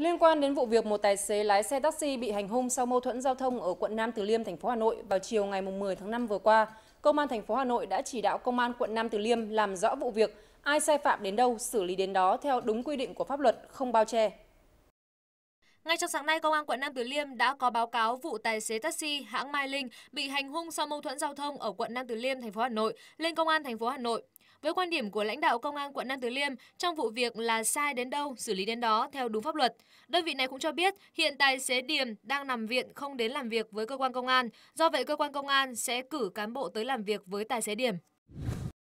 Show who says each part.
Speaker 1: Liên quan đến vụ việc một tài xế lái xe taxi bị hành hung sau mâu thuẫn giao thông ở quận Nam Từ Liêm, thành phố Hà Nội vào chiều ngày 10 tháng 5 vừa qua, Công an thành phố Hà Nội đã chỉ đạo Công an quận Nam Từ Liêm làm rõ vụ việc, ai sai phạm đến đâu xử lý đến đó theo đúng quy định của pháp luật, không bao che.
Speaker 2: Ngay trong sáng nay, Công an quận Nam Từ Liêm đã có báo cáo vụ tài xế taxi hãng Mai Linh bị hành hung sau mâu thuẫn giao thông ở quận Nam Từ Liêm, thành phố Hà Nội lên Công an thành phố Hà Nội. Với quan điểm của lãnh đạo Công an quận Nam Từ Liêm, trong vụ việc là sai đến đâu, xử lý đến đó theo đúng pháp luật. Đơn vị này cũng cho biết hiện tài xế Điềm đang nằm viện không đến làm việc với cơ quan công an. Do vậy, cơ quan công an sẽ cử cán bộ tới làm việc với tài xế Điềm.